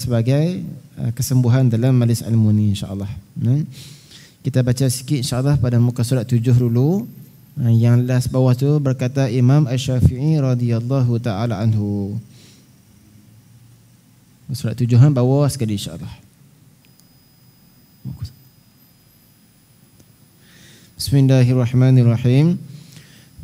sebagai uh, kesembuhan dalam malis almuni insyaallah. Hmm? Kita baca sikit insyaallah pada muka surat tujuh dulu. Uh, yang last bawah tu berkata Imam Asy-Syafi'i radhiyallahu taala anhu. Surat tujuhan hmm, bawah sekali insyaallah. Bismillahirrahmanirrahim.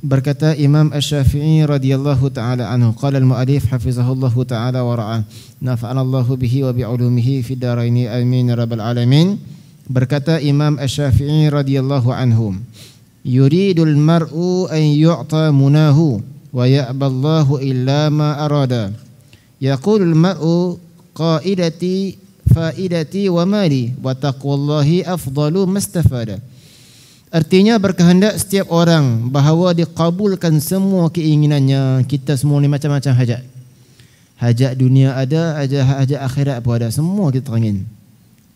Berkata Imam Asy-Syafi'i radhiyallahu taala anhu, qala al-mu'allif hafizahullahu taala wa ra'a ra'ah. Allahu bihi wa bi'ulumihi fi daraini amin rabbal alamin. Berkata Imam Asy-Syafi'i radhiyallahu anhu, yuridul mar'u an yu'ta munahu wa ya'ballahu illa ma arada. Yaqulul mar'u qaidati fa'idati wa mali wa taqwallahi afdalu mastafada. Artinya berkehendak setiap orang bahawa dikabulkan semua keinginannya. Kita semua ni macam-macam hajat. Hajat dunia ada, hajat, hajat akhirat pun ada. Semua kita terangin.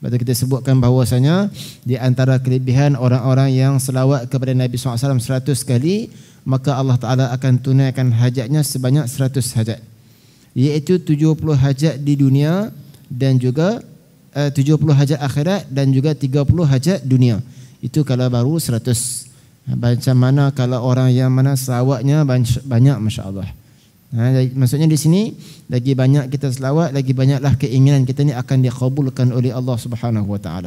Lepas kita sebutkan bahawasanya di antara kelebihan orang-orang yang selawat kepada Nabi SAW seratus kali, maka Allah Ta'ala akan tunaikan hajatnya sebanyak seratus hajat. Iaitu tujuh puluh hajat di dunia dan juga eh, tujuh puluh hajat akhirat dan juga tiga puluh hajat dunia. Itu kalau baru seratus ha, Macam mana kalau orang yang mana selawatnya banyak masya-Allah. Ha, maksudnya di sini lagi banyak kita selawat, lagi banyaklah keinginan kita ni akan dikabulkan oleh Allah Subhanahu Wa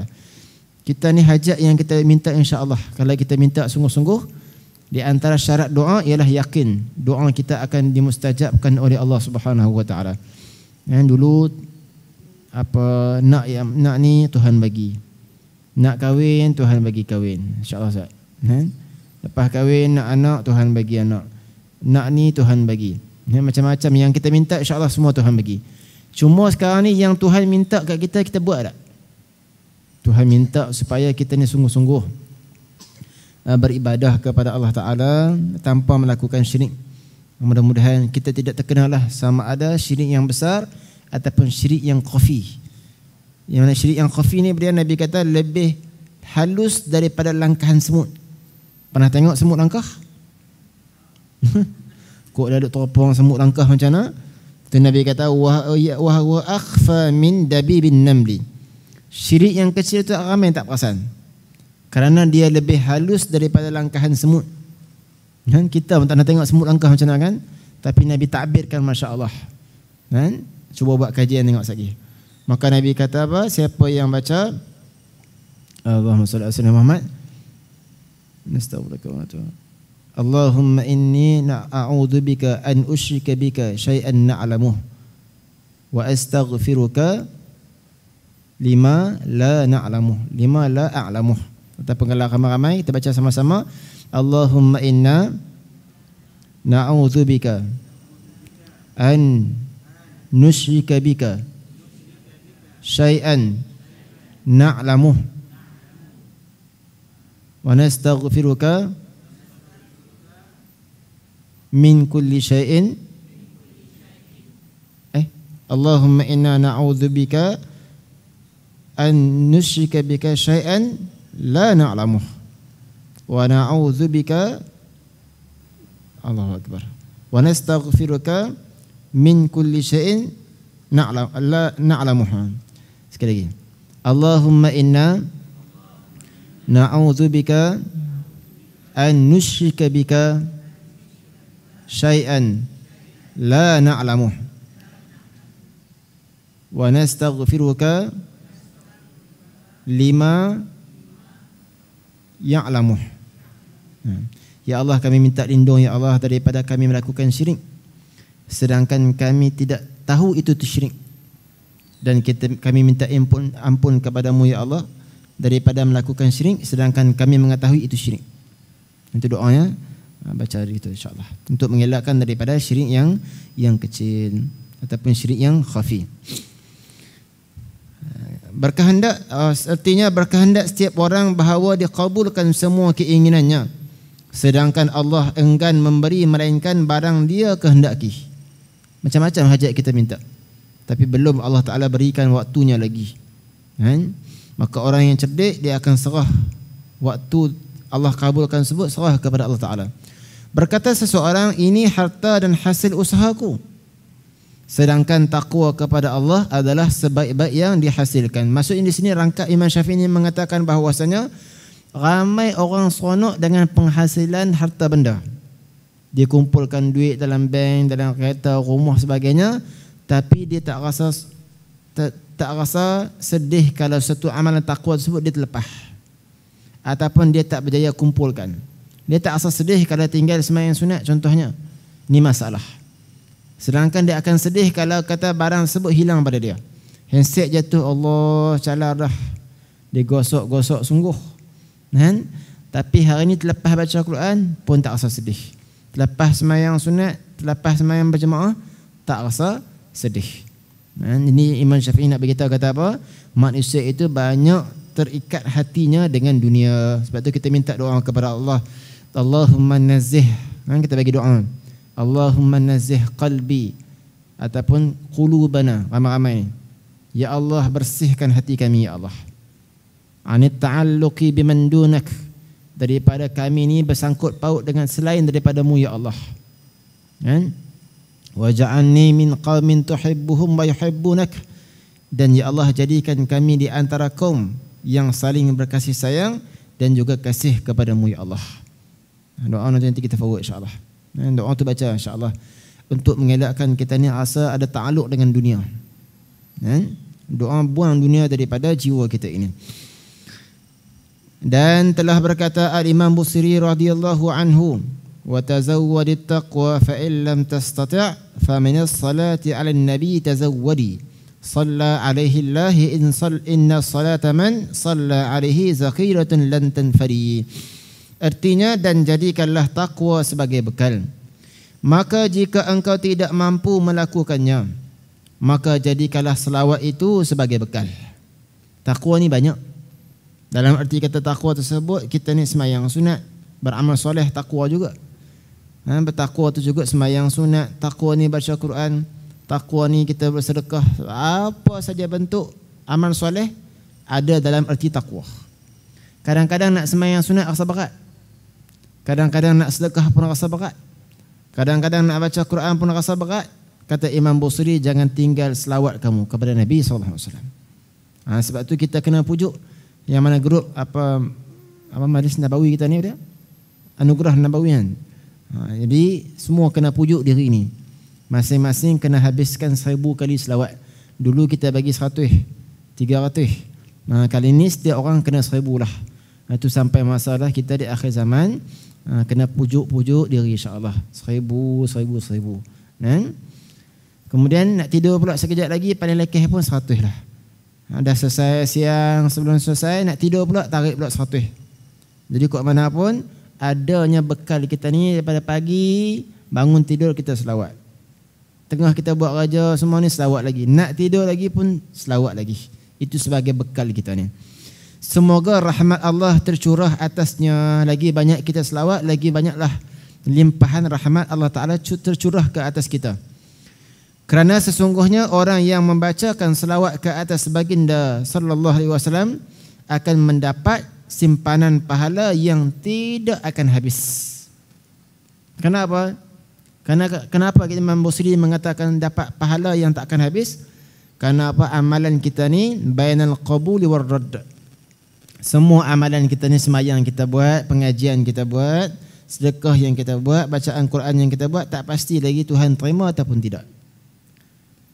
Kita ni hajat yang kita minta insya-Allah. Kalau kita minta sungguh-sungguh, di antara syarat doa ialah yakin doa kita akan dimustajabkan oleh Allah Subhanahu wa taala. dulu apa nak yang nak ni Tuhan bagi. Nak kahwin, Tuhan bagi kahwin. InsyaAllah, Ustaz. Kan? Lepas kahwin, nak anak, Tuhan bagi anak. Nak ni, Tuhan bagi. Kan? Macam-macam yang kita minta, insyaAllah semua Tuhan bagi. Cuma sekarang ni, yang Tuhan minta kat kita, kita buat tak? Tuhan minta supaya kita ni sungguh-sungguh eh, beribadah kepada Allah Ta'ala tanpa melakukan syirik. Mudah-mudahan kita tidak terkenalah sama ada syirik yang besar ataupun syirik yang kofi. Yang mana syirik yang khafi ni beliau Nabi kata lebih halus daripada langkahan semut. Pernah tengok semut langkah? Kok dia duduk teropong semut langkah macam mana? Tu Nabi kata wa ya, wa akhfa min dabibin namli. Syirik yang kecil tu ramai tak perasan. Kerana dia lebih halus daripada langkahan semut. Kan kita pun tak nak tengok semut langkah macam mana kan? Tapi Nabi takbirkan masya-Allah. Kan? Cuba buat kajian tengok sekali. Maka Nabi kata apa? Siapa yang baca Allahumma salli ala sayyidina Muhammad. Nastaghfiruka wa natubu. Allahumma inni na'udzu bika an usyrika bika syai'an na'lamu wa astaghfiruka lima la na'lamu lima la a'lamu kata pengelar ramai-ramai kita baca sama-sama Allahumma inna na'udzu bika an nusyrika bika شيئا نعلمه ونستغفرك من كل شيء إيه؟ اللهم إنا نعوذ بك أن نشرك بك شيئا لا نعلمه ونعوذ بك الله أكبر ونستغفرك من كل شيء نعلم لا نعلمه Sekali lagi. Allahumma inna na'udzubika an nusyrika bika syai'an la na'lamu wa nastaghfiruka lima ya'lamu Ya Allah kami minta lindung ya Allah daripada kami melakukan syirik sedangkan kami tidak tahu itu syirik dan kita, kami minta ampun, ampun kepadamu ya Allah daripada melakukan syirik sedangkan kami mengetahui itu syirik. Itu doanya ha, baca hari itu insyaallah untuk mengelakkan daripada syirik yang yang kecil ataupun syirik yang khafi. Ha, berkehendak ha, artinya berkehendak setiap orang bahawa dia kabulkan semua keinginannya sedangkan Allah enggan memberi melainkan barang dia kehendaki. Macam-macam hajat kita minta tapi belum Allah Taala berikan waktunya lagi. Kan? Maka orang yang cerdik dia akan serah waktu Allah kabulkan sebut serah kepada Allah Taala. Berkata seseorang ini harta dan hasil usahaku. Sedangkan takwa kepada Allah adalah sebaik-baik yang dihasilkan. Maksudnya di sini rangka Imam Syafi'i ini mengatakan bahawasanya ramai orang seronok dengan penghasilan harta benda. Dia kumpulkan duit dalam bank, dalam kereta, rumah sebagainya tapi dia tak rasa tak, tak rasa sedih kalau satu amalan takwa tersebut dia terlepas ataupun dia tak berjaya kumpulkan dia tak rasa sedih kalau tinggal sembahyang sunat contohnya ni masalah sedangkan dia akan sedih kalau kata barang tersebut hilang pada dia handset jatuh Allah calar dah dia gosok-gosok sungguh kan tapi hari ini terlepas baca Quran pun tak rasa sedih terlepas semayang sunat terlepas semayang berjemaah tak rasa sedih. Ha, ini Imam Syafi'i nak beritahu kata apa? Manusia itu banyak terikat hatinya dengan dunia. Sebab tu kita minta doa kepada Allah. Allahumma nazih. Ha, kita bagi doa. Allahumma nazih qalbi. Ataupun qulubana. Ramai-ramai. Ya Allah bersihkan hati kami ya Allah. Anit ha, ta'alluqi biman dunak. Daripada kami ini bersangkut paut dengan selain daripadamu ya Allah. Kan? Ya? Waja'anni min qawmin tuhibbuhum wa yuhibbunak Dan Ya Allah jadikan kami di antara kaum Yang saling berkasih sayang Dan juga kasih kepadamu Ya Allah Doa nanti kita insya Allah. Eh, doa tu baca insya Allah, Untuk mengelakkan kita ni asa ada ta'aluk dengan dunia eh, Doa buang dunia daripada jiwa kita ini Dan telah berkata Al-Imam Busiri radhiyallahu anhu وتزود التقوى فإن لم تستطع فمن الصلاة على النبي تزودي صلى عليه الله إن صل إن الصلاة من صلى عليه زخيرة لن تنفري Artinya جديك الله تقوى sebagai bekal. Maka jika engkau tidak mampu melakukannya, maka jadikanlah selawat itu sebagai bekal. Takwa ni banyak. Dalam arti kata takwa tersebut, kita ni semayang sunat, beramal soleh, takwa juga. Ha, bertakwa tu juga sembahyang sunat, takwa ni baca Quran, takwa ni kita bersedekah. Apa saja bentuk amal soleh ada dalam erti takwa. Kadang-kadang nak sembahyang sunat rasa berat. Kadang-kadang nak sedekah pun rasa berat. Kadang-kadang nak baca Quran pun rasa berat. Kata Imam Bosri jangan tinggal selawat kamu kepada Nabi SAW. Ha, sebab tu kita kena pujuk yang mana grup apa apa maris Nabawi kita ni dia? Anugerah Nabawi kan. Ha, jadi semua kena pujuk diri ni. Masing-masing kena habiskan seribu kali selawat. Dulu kita bagi seratus, tiga ratus. Ha, kali ini setiap orang kena seribu lah. Itu ha, sampai masalah kita di akhir zaman ha, kena pujuk-pujuk diri insyaAllah. Seribu, seribu, seribu. Ha? Kemudian nak tidur pula sekejap lagi paling lekeh pun seratus lah. Ha, dah selesai siang sebelum selesai nak tidur pula tarik pula seratus. Jadi kok mana pun adanya bekal kita ni daripada pagi bangun tidur kita selawat. Tengah kita buat kerja semua ni selawat lagi. Nak tidur lagi pun selawat lagi. Itu sebagai bekal kita ni. Semoga rahmat Allah tercurah atasnya. Lagi banyak kita selawat, lagi banyaklah limpahan rahmat Allah Ta'ala tercurah ke atas kita. Kerana sesungguhnya orang yang membacakan selawat ke atas baginda sallallahu alaihi wasallam akan mendapat simpanan pahala yang tidak akan habis. Kenapa? Karena kenapa Imam Busri mengatakan dapat pahala yang tak akan habis? Karena apa amalan kita ni bainal qabuli war radd. Semua amalan kita ni semayang kita buat, pengajian kita buat, sedekah yang kita buat, bacaan Quran yang kita buat tak pasti lagi Tuhan terima ataupun tidak.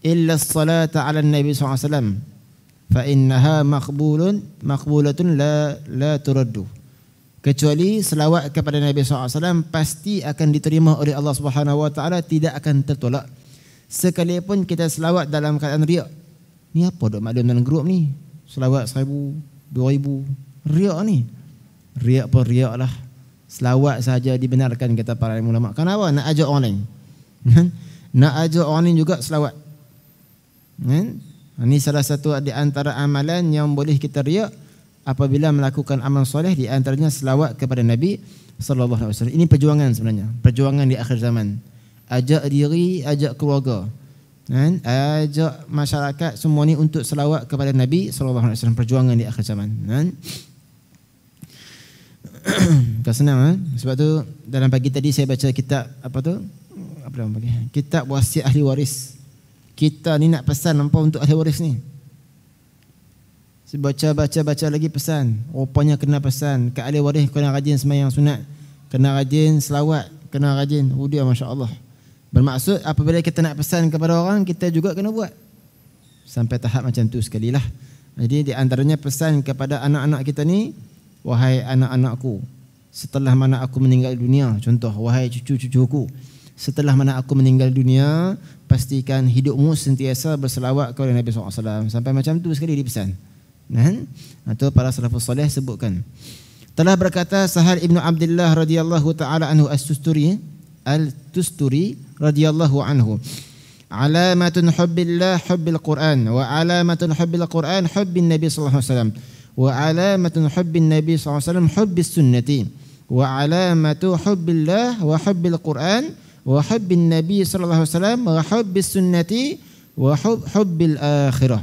Illa salata ala Nabi sallallahu alaihi wasallam fa innaha maqbulun maqbulatun la la turaddu kecuali selawat kepada Nabi SAW pasti akan diterima oleh Allah Subhanahu wa taala tidak akan tertolak sekalipun kita selawat dalam keadaan riak ni apa dok maklum dalam grup ni selawat 1000 2000 riak ni riak apa riak lah selawat saja dibenarkan kata para ulama kenapa nak ajak orang lain nak ajak orang lain juga selawat hmm? Ini salah satu di antara amalan yang boleh kita riak apabila melakukan amal soleh di antaranya selawat kepada Nabi sallallahu alaihi wasallam. Ini perjuangan sebenarnya, perjuangan di akhir zaman. Ajak diri, ajak keluarga. Kan? Ajak masyarakat semua ni untuk selawat kepada Nabi sallallahu alaihi wasallam perjuangan di akhir zaman. Kan? Tak senang kan? Sebab tu dalam pagi tadi saya baca kitab apa tu? Apa nama pagi? Kitab wasiat ahli waris kita ni nak pesan nampak untuk ahli waris ni Baca-baca-baca lagi pesan Rupanya kena pesan Kat ahli waris kena rajin semayang sunat Kena rajin selawat Kena rajin Udia Masya Allah Bermaksud apabila kita nak pesan kepada orang Kita juga kena buat Sampai tahap macam tu sekali lah. Jadi di antaranya pesan kepada anak-anak kita ni Wahai anak-anakku Setelah mana aku meninggal dunia Contoh wahai cucu-cucuku Setelah mana aku meninggal dunia pastikan hidupmu sentiasa berselawat kepada Nabi SAW sampai macam tu sekali dipesan dan atau para salafus soleh sebutkan telah berkata Sahal Ibn Abdullah radhiyallahu taala anhu as-Tusturi al-Tusturi radhiyallahu anhu alamatun hubbillah hubbil Quran wa alamatun hubbil Quran hubbin Nabi sallallahu alaihi wasallam wa alamatun hubbin Nabi sallallahu alaihi wasallam hubbis sunnati wa alamatu hubbillah wa hubbil Quran وحب النبي صلى الله عليه وسلم وحب السنة وحب حب الآخرة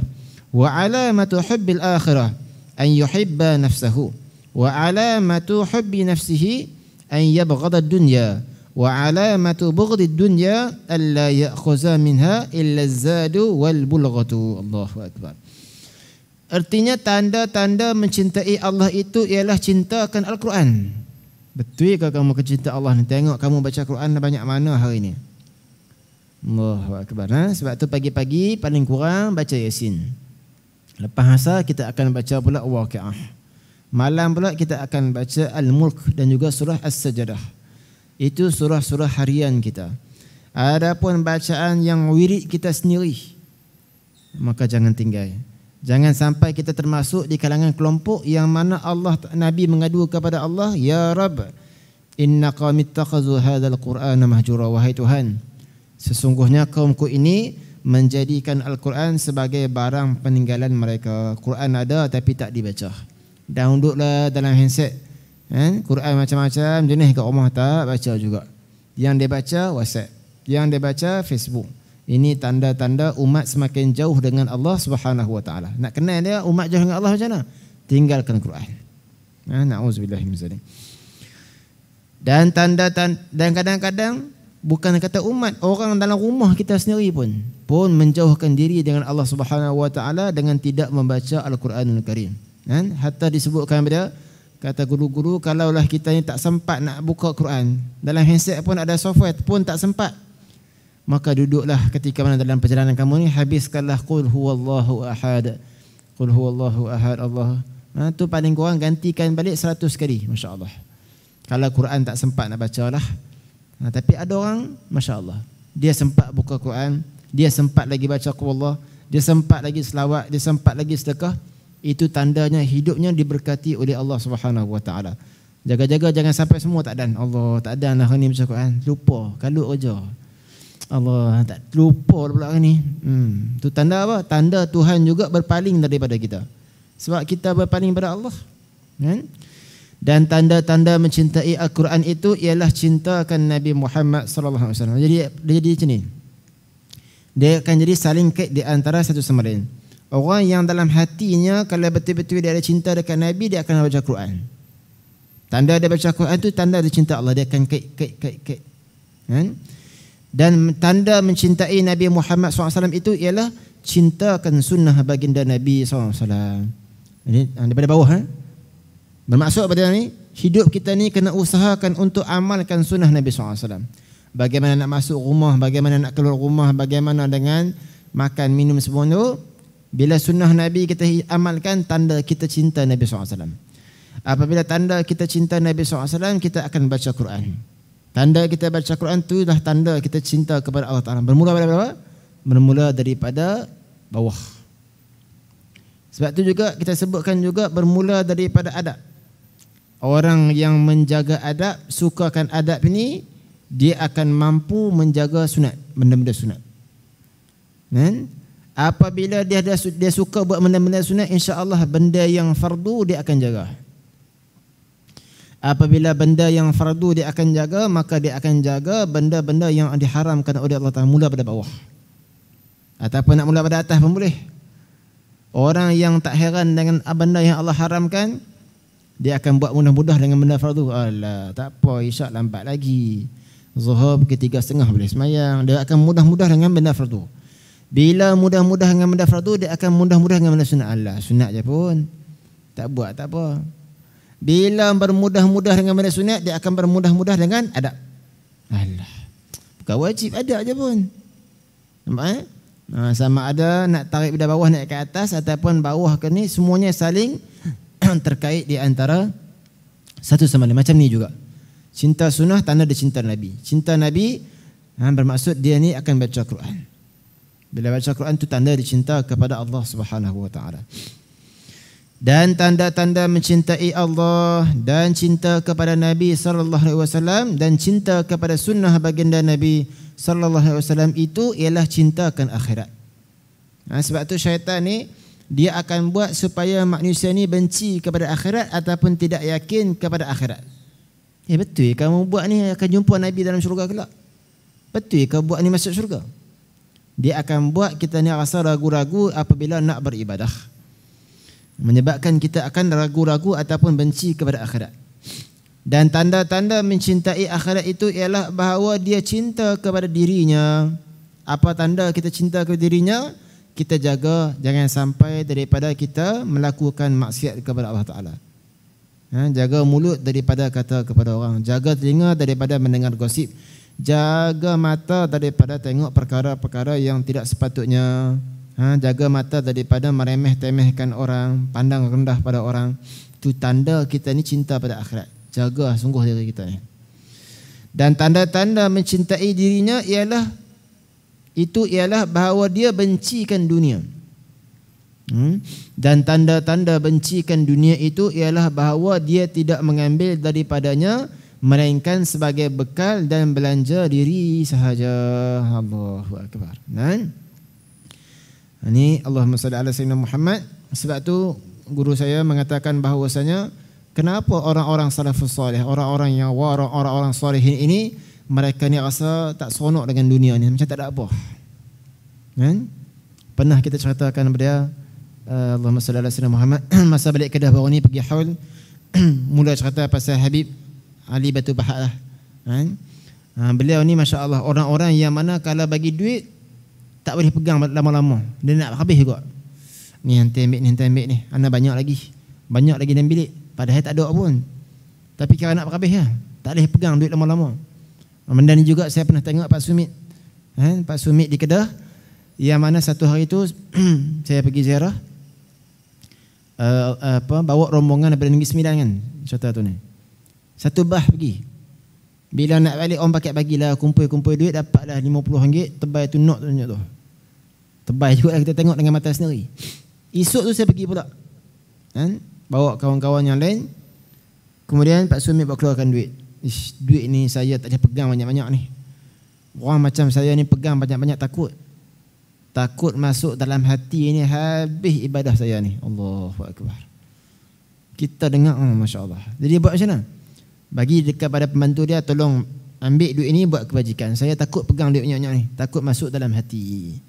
وعلامة حب الآخرة أن يحب نفسه وعلامة حب نفسه أن يبغض الدنيا وعلامة بغض الدنيا ألا يأخذ منها إلا الزاد والبلغة الله أكبر Artinya tanda-tanda mencintai Allah itu ialah cintakan Al-Quran. Betul ke kamu kecinta Allah ni? Tengok kamu baca Quran banyak mana hari ni? Allahu Akbar. Ha? Sebab tu pagi-pagi paling kurang baca Yasin. Lepas asa kita akan baca pula Waqi'ah. Malam pula kita akan baca Al-Mulk dan juga surah As-Sajdah. Itu surah-surah harian kita. Adapun bacaan yang wirid kita sendiri maka jangan tinggal. Jangan sampai kita termasuk di kalangan kelompok yang mana Allah Nabi mengadu kepada Allah, Ya Rabb, inna qawmi takhazu hadhal Qur'an mahjura wahai Tuhan. Sesungguhnya kaumku ini menjadikan Al-Quran sebagai barang peninggalan mereka. Quran ada tapi tak dibaca. Downloadlah dalam handset. Eh? Quran macam-macam jenis ke rumah tak baca juga. Yang dia baca WhatsApp. Yang dia baca Facebook. Ini tanda-tanda umat semakin jauh dengan Allah Subhanahu wa taala. Nak kenal dia umat jauh dengan Allah macam mana? Tinggalkan Quran. Nah, na'uzubillah min zalim. Dan tanda dan kadang-kadang bukan kata umat, orang dalam rumah kita sendiri pun pun menjauhkan diri dengan Allah Subhanahu wa taala dengan tidak membaca Al-Quranul Karim. Kan? Hatta disebutkan pada kata guru-guru kalaulah kita ni tak sempat nak buka Quran, dalam handset pun ada software pun tak sempat maka duduklah ketika mana dalam perjalanan kamu ni habiskanlah qul huwallahu ahad qul huwallahu ahad Allah ha, tu paling kurang gantikan balik 100 kali masya-Allah kalau Quran tak sempat nak bacalah ha, tapi ada orang masya-Allah dia sempat buka Quran dia sempat lagi baca qulullah dia sempat lagi selawat dia sempat lagi sedekah itu tandanya hidupnya diberkati oleh Allah Subhanahu wa taala jaga-jaga jangan sampai semua tak dan Allah tak dan lah ni baca Quran lupa kalut kerja Allah tak lupa pula ni. Hmm. Tu tanda apa? Tanda Tuhan juga berpaling daripada kita. Sebab kita berpaling pada Allah. Kan? Dan tanda-tanda mencintai Al-Quran itu ialah cintakan Nabi Muhammad sallallahu alaihi wasallam. Jadi dia jadi macam ni. Dia akan jadi saling kait di antara satu sama lain. Orang yang dalam hatinya kalau betul-betul dia ada cinta dekat Nabi dia akan baca al Quran. Tanda dia baca al Quran tu tanda dia cinta Allah dia akan kait kait kait Hmm? dan tanda mencintai Nabi Muhammad SAW itu ialah cintakan sunnah baginda Nabi SAW. Ini ah, daripada bawah. Eh? Bermaksud pada ini, hidup kita ni kena usahakan untuk amalkan sunnah Nabi SAW. Bagaimana nak masuk rumah, bagaimana nak keluar rumah, bagaimana dengan makan, minum semua itu. Bila sunnah Nabi kita amalkan, tanda kita cinta Nabi SAW. Apabila tanda kita cinta Nabi SAW, kita akan baca Quran. Hmm. Tanda kita baca Quran tu adalah tanda kita cinta kepada Allah Taala. Bermula daripada apa? Bermula daripada bawah. Sebab tu juga kita sebutkan juga bermula daripada adab. Orang yang menjaga adab, sukakan adab ini, dia akan mampu menjaga sunat, benda-benda sunat. Kan? Apabila dia dah, dia suka buat benda-benda sunat, insya-Allah benda yang fardu dia akan jaga. Apabila benda yang fardu dia akan jaga, maka dia akan jaga benda-benda yang diharamkan oleh Allah Ta'ala mula pada bawah. Ataupun nak mula pada atas pun boleh. Orang yang tak heran dengan benda yang Allah haramkan, dia akan buat mudah-mudah dengan benda fardu. Alah, tak apa, isyak lambat lagi. Zuhur pukul tiga setengah boleh semayang. Dia akan mudah-mudah dengan benda fardu. Bila mudah-mudah dengan benda fardu, dia akan mudah-mudah dengan benda sunat. Alah, sunat je pun. Tak buat, tak apa. Bila bermudah-mudah dengan benda sunat Dia akan bermudah-mudah dengan adab Alah Bukan wajib adab je pun Nampak eh? Ha, sama ada nak tarik benda bawah naik ke atas Ataupun bawah ke ni Semuanya saling terkait di antara Satu sama lain Macam ni juga Cinta sunnah tanda dia cinta Nabi Cinta Nabi ha, bermaksud dia ni akan baca Quran Bila baca Quran tu tanda dia cinta kepada Allah Subhanahu dan tanda-tanda mencintai Allah dan cinta kepada Nabi sallallahu alaihi wasallam dan cinta kepada sunnah baginda Nabi sallallahu alaihi wasallam itu ialah cintakan akhirat. Nah, ha, sebab tu syaitan ni dia akan buat supaya manusia ni benci kepada akhirat ataupun tidak yakin kepada akhirat. Ya eh, betul ya kamu buat ni akan jumpa Nabi dalam syurga kelak. Betul ya kamu buat ni masuk syurga. Dia akan buat kita ni rasa ragu-ragu apabila nak beribadah menyebabkan kita akan ragu-ragu ataupun benci kepada akhirat. Dan tanda-tanda mencintai akhirat itu ialah bahawa dia cinta kepada dirinya. Apa tanda kita cinta kepada dirinya? Kita jaga jangan sampai daripada kita melakukan maksiat kepada Allah Taala. Ha, jaga mulut daripada kata kepada orang, jaga telinga daripada mendengar gosip, jaga mata daripada tengok perkara-perkara yang tidak sepatutnya ha, jaga mata daripada meremeh temehkan orang pandang rendah pada orang tu tanda kita ni cinta pada akhirat jaga sungguh diri kita ni dan tanda-tanda mencintai dirinya ialah itu ialah bahawa dia bencikan dunia hmm? dan tanda-tanda bencikan dunia itu ialah bahawa dia tidak mengambil daripadanya melainkan sebagai bekal dan belanja diri sahaja Allahu akbar nah ini Allahumma salli ala sayyidina Muhammad. Sebab tu guru saya mengatakan bahawasanya kenapa orang-orang salafus soleh, orang-orang yang wara, orang-orang solehin ini mereka ni rasa tak seronok dengan dunia ni, macam tak ada apa. Kan? Pernah kita ceritakan kepada eh, Allahumma salli ala sayyidina Muhammad masa balik Kedah baru ni pergi haul mula cerita pasal Habib Ali Batu Bahak Kan? Ha, beliau ni masya-Allah orang-orang yang mana kalau bagi duit tak boleh pegang lama-lama. Dia nak habis juga. Ni hantar ambil ni, hantar ambil ni. Anak banyak lagi. Banyak lagi dalam bilik. Padahal tak ada pun. Tapi kalau nak habis lah. Tak boleh pegang duit lama-lama. Benda ni juga saya pernah tengok Pak Sumit. Ha? Pak Sumit di Kedah. Yang mana satu hari tu saya pergi ziarah. Uh, apa, bawa rombongan daripada Negeri Sembilan kan. Contoh tu ni. Satu bah pergi. Bila nak balik orang pakai bagilah kumpul-kumpul duit dapatlah RM50 tebal tu not tunjuk tu. Nyuk, tu. Tebal juga lah kita tengok dengan mata sendiri. Esok tu saya pergi pula. Kan? Bawa kawan-kawan yang lain. Kemudian Pak Sumi buat keluarkan duit. Ish, duit ni saya tak ada pegang banyak-banyak ni. Orang macam saya ni pegang banyak-banyak takut. Takut masuk dalam hati ni habis ibadah saya ni. Allahu Akbar. Kita dengar, oh, hmm, Masya Allah. Jadi buat macam mana? Bagi dekat pada pembantu dia, tolong ambil duit ni buat kebajikan. Saya takut pegang duit banyak-banyak ni. Takut masuk dalam hati.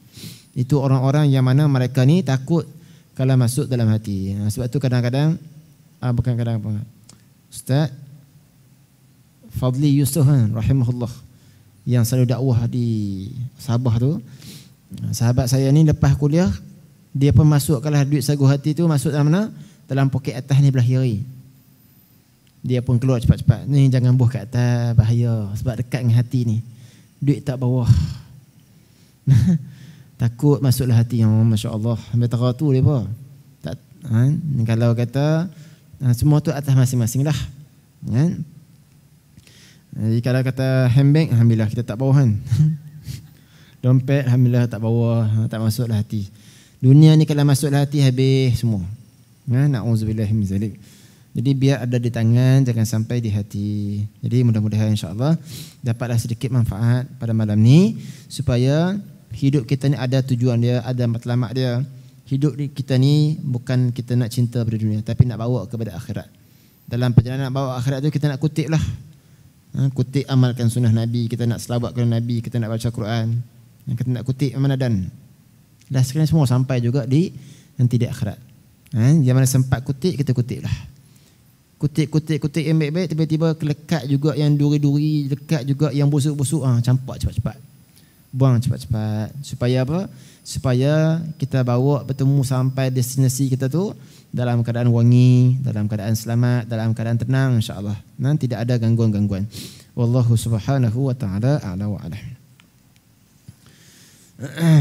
Itu orang-orang yang mana mereka ni takut kalau masuk dalam hati. Ha, sebab tu kadang-kadang ah, bukan kadang-kadang. Ustaz Fadli Yusuf ha, rahimahullah yang selalu dakwah di Sabah tu. Sahabat saya ni lepas kuliah dia pun masuk masukkanlah duit sagu hati tu masuk dalam mana? Dalam poket atas ni belah kiri. Dia pun keluar cepat-cepat. Ni jangan buh kat atas bahaya sebab dekat dengan hati ni. Duit tak bawah. takut masuklah hati oh, Masya Allah ambil tarah tu dia tak, kan? kalau kata ah, semua tu atas masing-masing lah kan? jadi kalau kata handbag Alhamdulillah kita tak bawa kan dompet Alhamdulillah tak bawa ah, tak masuklah hati dunia ni kalau masuklah hati habis semua kan? na'udzubillah mizalik. jadi biar ada di tangan jangan sampai di hati. Jadi mudah-mudahan insya-Allah dapatlah sedikit manfaat pada malam ni supaya hidup kita ni ada tujuan dia, ada matlamat dia. Hidup kita ni bukan kita nak cinta pada dunia, tapi nak bawa kepada akhirat. Dalam perjalanan nak bawa akhirat tu, kita nak kutip lah. Ha, kutip amalkan sunnah Nabi, kita nak selawat kepada Nabi, kita nak baca Quran. Ha, kita nak kutip mana dan. Dah sekali semua sampai juga di nanti di akhirat. Ha, yang mana sempat kutip, kita kutip lah. Kutip, kutip, kutip yang baik-baik, tiba-tiba kelekat juga yang duri-duri, lekat juga yang busuk-busuk, ha, campak cepat-cepat buang cepat-cepat supaya apa supaya kita bawa bertemu sampai destinasi kita tu dalam keadaan wangi dalam keadaan selamat dalam keadaan tenang insyaallah dan tidak ada gangguan-gangguan wallahu subhanahu wa taala a'la wa a'lam